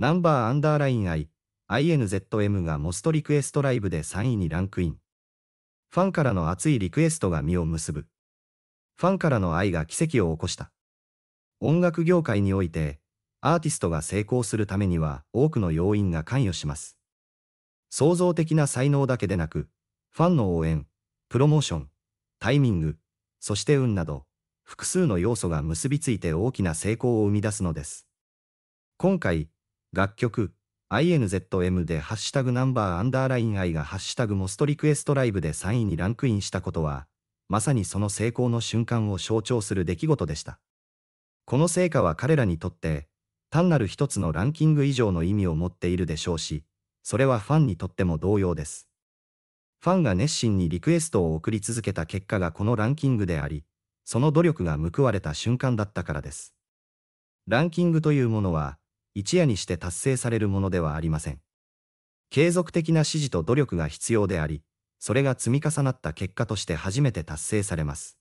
ナンバーアンダーライン I、INZM がモストリクエストライブで3位にランクイン。ファンからの熱いリクエストが実を結ぶ。ファンからの愛が奇跡を起こした。音楽業界において、アーティストが成功するためには多くの要因が関与します。創造的な才能だけでなく、ファンの応援、プロモーション、タイミング、そして運など、複数の要素が結びついて大きな成功を生み出すのです。今回、楽曲、INZM でハッシュタグナンバーアンダーライン I がハッシュタグモストリクエストライブで3位にランクインしたことは、まさにその成功の瞬間を象徴する出来事でした。この成果は彼らにとって、単なる一つのランキング以上の意味を持っているでしょうし、それはファンにとっても同様です。ファンが熱心にリクエストを送り続けた結果がこのランキングであり、その努力が報われた瞬間だったからです。ランキングというものは、一夜にして達成されるものではありません。継続的な支持と努力が必要であり、それが積み重なった結果として初めて達成されます。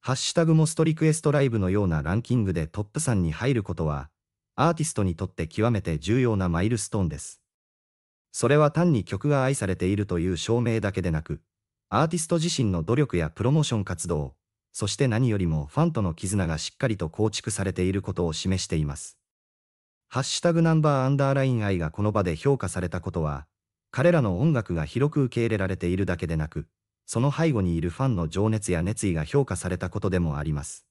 ハッシュタグモストリクエストライブのようなランキングでトップ3に入ることは、アーティストにとって極めて重要なマイルストーンです。それは単に曲が愛されているという証明だけでなく、アーティスト自身の努力やプロモーション活動、そして何よりもファンとの絆がしっかりと構築されていることを示しています。ハッシュタグナンバーアンダーライン愛がこの場で評価されたことは、彼らの音楽が広く受け入れられているだけでなく、その背後にいるファンの情熱や熱意が評価されたことでもあります。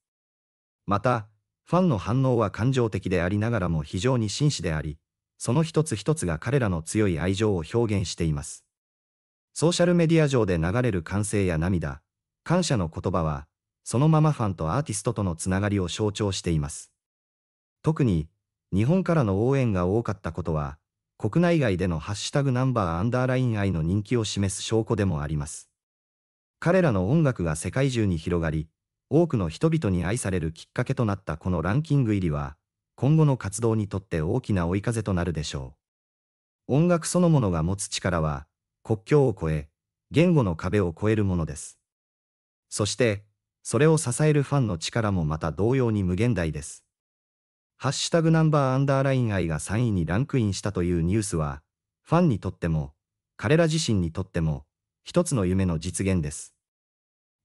また、ファンの反応は感情的でありながらも非常に真摯であり、その一つ一つが彼らの強い愛情を表現しています。ソーシャルメディア上で流れる歓声や涙、感謝の言葉は、そのままファンとアーティストとのつながりを象徴しています。特に、日本からの応援が多かったことは、国内外でのハッシュタグナンバーアンダーライン愛の人気を示す証拠でもあります。彼らの音楽が世界中に広がり、多くの人々に愛されるきっかけとなったこのランキング入りは、今後の活動にとって大きな追い風となるでしょう。音楽そのものが持つ力は、国境を越え、言語の壁を越えるものです。そして、それを支えるファンの力もまた同様に無限大です。ハッシュタグナンバーアンダーライン愛が3位にランクインしたというニュースは、ファンにとっても、彼ら自身にとっても、一つの夢の実現です。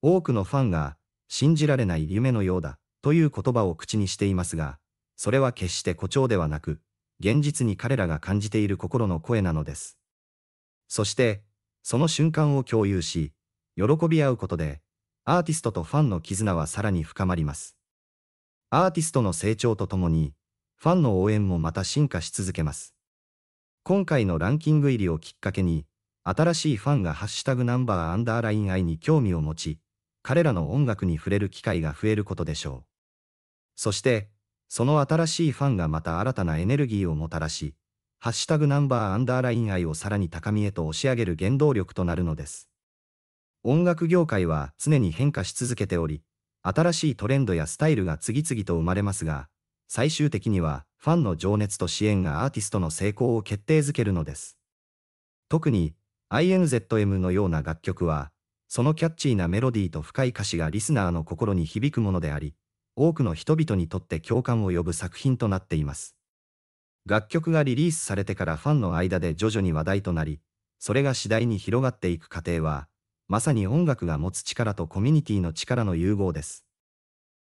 多くのファンが、信じられない夢のようだ、という言葉を口にしていますが、それは決して誇張ではなく、現実に彼らが感じている心の声なのです。そして、その瞬間を共有し、喜び合うことで、アーティストとファンの絆はさらに深まります。アーティストの成長とともに、ファンの応援もまた進化し続けます。今回のランキング入りをきっかけに、新しいファンがハッシュタグナンバーアンダーライン愛に興味を持ち、彼らの音楽に触れる機会が増えることでしょう。そして、その新しいファンがまた新たなエネルギーをもたらし、ハッシュタグナンバーアンダーライン愛をさらに高みへと押し上げる原動力となるのです。音楽業界は常に変化し続けており、新しいトレンドやスタイルが次々と生まれますが、最終的にはファンの情熱と支援がアーティストの成功を決定づけるのです。特に INZM のような楽曲は、そのキャッチーなメロディーと深い歌詞がリスナーの心に響くものであり、多くの人々にとって共感を呼ぶ作品となっています。楽曲がリリースされてからファンの間で徐々に話題となり、それが次第に広がっていく過程は、まさに音楽が持つ力とコミュニティの力の融合です。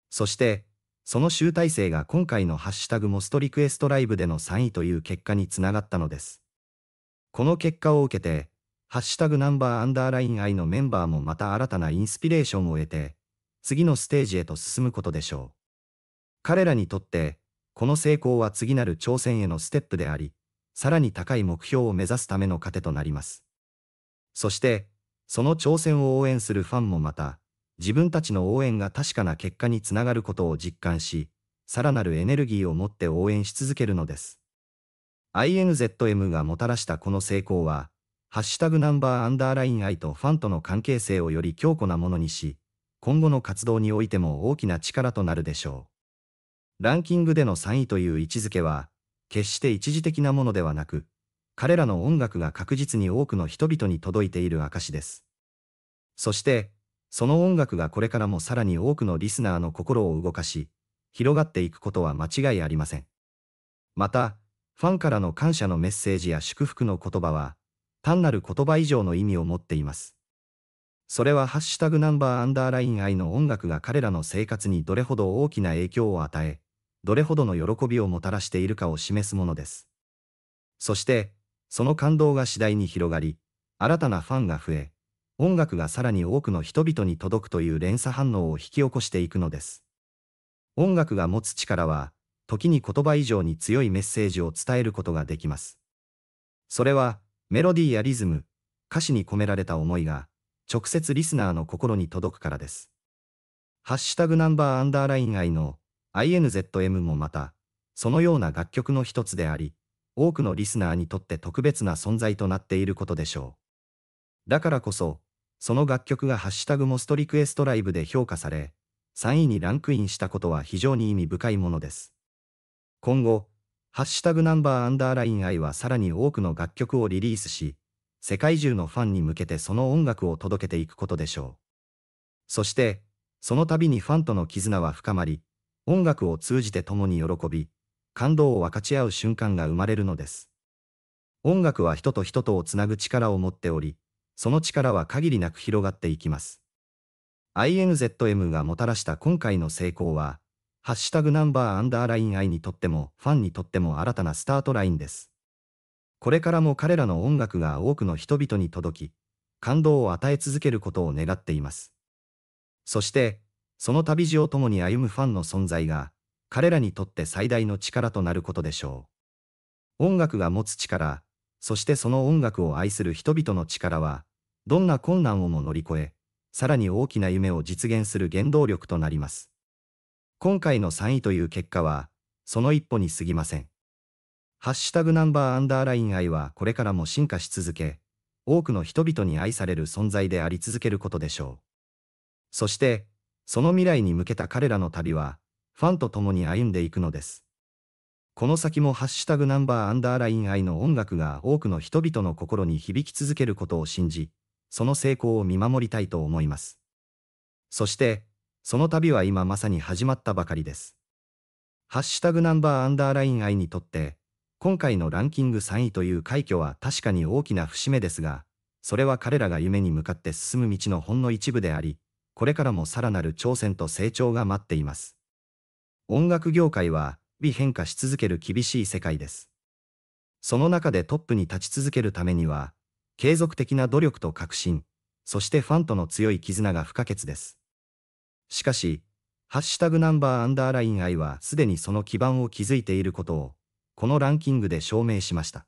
そして、その集大成が今回のハッシュタグモストリクエストライブでの3位という結果につながったのです。この結果を受けて、ハッシュタグナンバーアンダーライン I のメンバーもまた新たなインスピレーションを得て、次のステージへと進むことでしょう。彼らにとって、この成功は次なる挑戦へのステップであり、さらに高い目標を目指すための糧となります。そして、その挑戦を応援するファンもまた、自分たちの応援が確かな結果につながることを実感し、さらなるエネルギーを持って応援し続けるのです。INZM がもたらしたこの成功は、ハッシュタグナンバーアンダーライン愛とファンとの関係性をより強固なものにし、今後の活動においても大きな力となるでしょう。ランキングでの3位という位置づけは、決して一時的なものではなく、彼らの音楽が確実に多くの人々に届いている証です。そして、その音楽がこれからもさらに多くのリスナーの心を動かし、広がっていくことは間違いありません。また、ファンからの感謝のメッセージや祝福の言葉は、単なる言葉以上の意味を持っています。それはハッシュタグナンバーアンダーライン愛の音楽が彼らの生活にどれほど大きな影響を与え、どれほどの喜びをもたらしているかを示すものです。そして、その感動が次第に広がり、新たなファンが増え、音楽がさらに多くの人々に届くという連鎖反応を引き起こしていくのです。音楽が持つ力は、時に言葉以上に強いメッセージを伝えることができます。それは、メロディーやリズム、歌詞に込められた思いが、直接リスナーの心に届くからです。ハッシュタグナンバーアンダーライン愛の INZM もまた、そのような楽曲の一つであり、多くのリスナーにとって特別な存在となっていることでしょう。だからこそ、その楽曲がハッシュタグモストリクエストライブで評価され、3位にランクインしたことは非常に意味深いものです。今後、ハッシュタグナンバーアンダーライン I はさらに多くの楽曲をリリースし、世界中のファンに向けてその音楽を届けていくことでしょう。そして、その度にファンとの絆は深まり、音楽を通じて共に喜び、感動を分かち合う瞬間が生まれるのです。音楽は人と人とをつなぐ力を持っており、その力は限りなく広がっていきます。INZM がもたらした今回の成功は、ハッシュタグナンバーアンダーライン愛にとってもファンにとっても新たなスタートラインです。これからも彼らの音楽が多くの人々に届き、感動を与え続けることを願っています。そして、その旅路を共に歩むファンの存在が、彼らにとって最大の力となることでしょう。音楽が持つ力、そしてその音楽を愛する人々の力は、どんな困難をも乗り越え、さらに大きな夢を実現する原動力となります。今回の3位という結果は、その一歩に過ぎません。ハッシュタグナンバーアンダーライン愛はこれからも進化し続け、多くの人々に愛される存在であり続けることでしょう。そして、その未来に向けた彼らの旅は、ファンと共に歩んでいくのです。この先もハッシュタグナンバーアンダーライン愛の音楽が多くの人々の心に響き続けることを信じ、その成功を見守りたいと思います。そして、その旅は今まさに始まったばかりです。ハッシュタグナンバーアンダーライン愛にとって、今回のランキング3位という快挙は確かに大きな節目ですが、それは彼らが夢に向かって進む道のほんの一部であり、これからもさらなる挑戦と成長が待っています。音楽業界は、美変化し続ける厳しい世界です。その中でトップに立ち続けるためには、継続的な努力と革新、そしてファンとの強い絆が不可欠です。しかし、ハッシュタグナンバーアンダーライン I はすでにその基盤を築いていることを、このランキングで証明しました。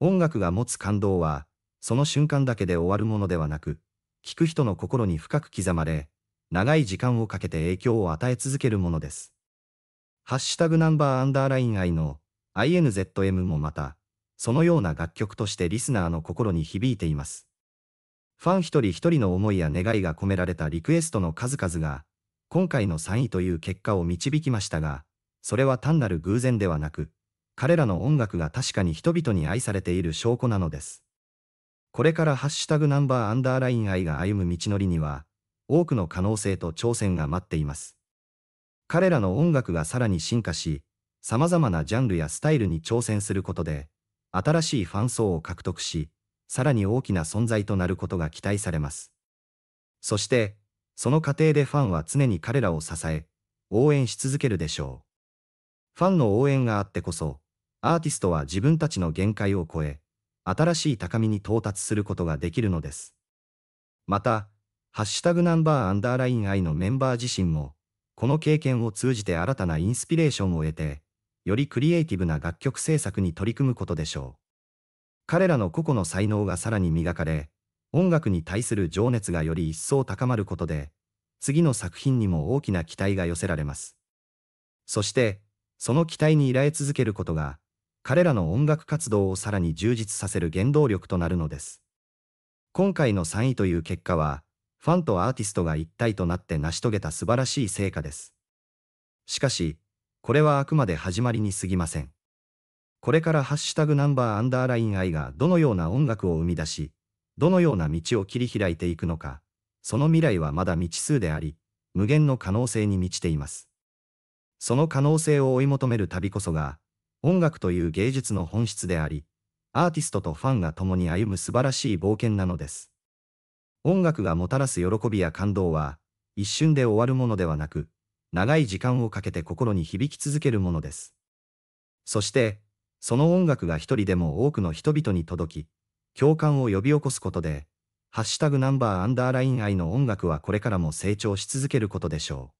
音楽が持つ感動は、その瞬間だけで終わるものではなく、聴く人の心に深く刻まれ、長い時間をかけて影響を与え続けるものです。ハッシュタグナンバーアンダーライン愛の INZM もまた、そのような楽曲としてリスナーの心に響いています。ファン一人一人の思いや願いが込められたリクエストの数々が、今回の3位という結果を導きましたが、それは単なる偶然ではなく、彼らの音楽が確かに人々に愛されている証拠なのです。これからハッシュタグナンバーアンダーライン愛が歩む道のりには、多くの可能性と挑戦が待っています。彼らの音楽がさらに進化し、様々なジャンルやスタイルに挑戦することで、新しいファン層を獲得し、さらに大きな存在となることが期待されます。そして、その過程でファンは常に彼らを支え、応援し続けるでしょう。ファンの応援があってこそ、アーティストは自分たちの限界を超え、新しい高みに到達することができるのです。また、ハッシュタグナンバーアンダーライン I のメンバー自身も、この経験を通じて新たなインスピレーションを得て、よりクリエイティブな楽曲制作に取り組むことでしょう。彼らの個々の才能がさらに磨かれ、音楽に対する情熱がより一層高まることで、次の作品にも大きな期待が寄せられます。そして、その期待に依頼続けることが、彼らの音楽活動をさらに充実させる原動力となるのです。今回の3位という結果は、ファンとアーティストが一体となって成し遂げた素晴らしい成果です。しかし、これはあくまで始まりに過ぎません。これからハッシュタグナンバーアンダーライン愛がどのような音楽を生み出し、どのような道を切り開いていくのか、その未来はまだ未知数であり、無限の可能性に満ちています。その可能性を追い求める旅こそが、音楽という芸術の本質であり、アーティストとファンが共に歩む素晴らしい冒険なのです。音楽がもたらす喜びや感動は、一瞬で終わるものではなく、長い時間をかけて心に響き続けるものです。そして、その音楽が一人でも多くの人々に届き、共感を呼び起こすことで、ハッシュタグナンバーアンダーライン愛の音楽はこれからも成長し続けることでしょう。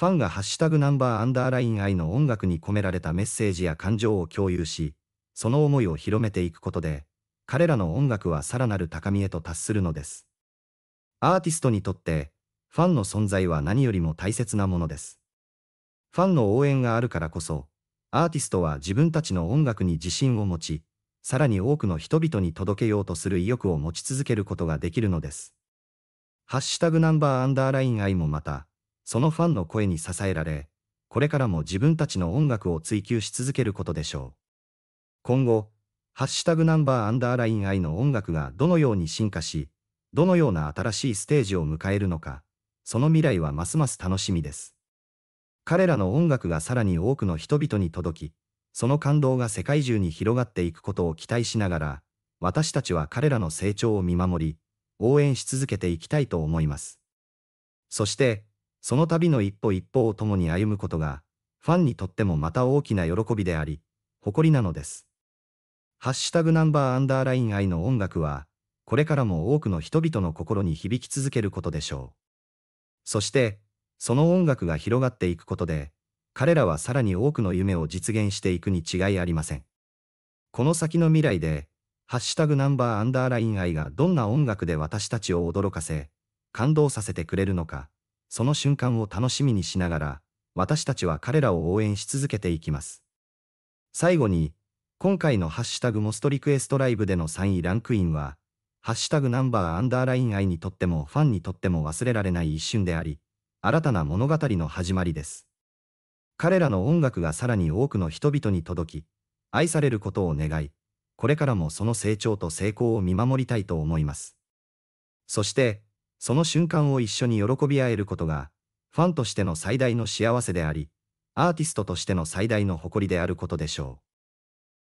ファンがハッシュタグナンバーアンダーライン愛の音楽に込められたメッセージや感情を共有し、その思いを広めていくことで、彼らの音楽はさらなる高みへと達するのです。アーティストにとって、ファンの存在は何よりも大切なものです。ファンの応援があるからこそ、アーティストは自分たちの音楽に自信を持ち、さらに多くの人々に届けようとする意欲を持ち続けることができるのです。ハッシュタグナンバーアンダーライン愛もまた、そのファンの声に支えられ、これからも自分たちの音楽を追求し続けることでしょう。今後、ハッシュタグナンバーアンダーライン I の音楽がどのように進化し、どのような新しいステージを迎えるのか、その未来はますます楽しみです。彼らの音楽がさらに多くの人々に届き、その感動が世界中に広がっていくことを期待しながら、私たちは彼らの成長を見守り、応援し続けていきたいと思います。そして、その旅の一歩一歩を共に歩むことが、ファンにとってもまた大きな喜びであり、誇りなのです。ハッシュタグナンバーアンダーライン愛の音楽は、これからも多くの人々の心に響き続けることでしょう。そして、その音楽が広がっていくことで、彼らはさらに多くの夢を実現していくに違いありません。この先の未来で、ハッシュタグナンバーアンダーライン愛がどんな音楽で私たちを驚かせ、感動させてくれるのか、その瞬間を楽しみにしながら、私たちは彼らを応援し続けていきます。最後に、今回のハッシュタグモストリクエストライブでの3位ランクインは、ハッシュタグナンバーアンダーライン愛にとってもファンにとっても忘れられない一瞬であり、新たな物語の始まりです。彼らの音楽がさらに多くの人々に届き、愛されることを願い、これからもその成長と成功を見守りたいと思います。そして、その瞬間を一緒に喜び合えることが、ファンとしての最大の幸せであり、アーティストとしての最大の誇りであることでしょう。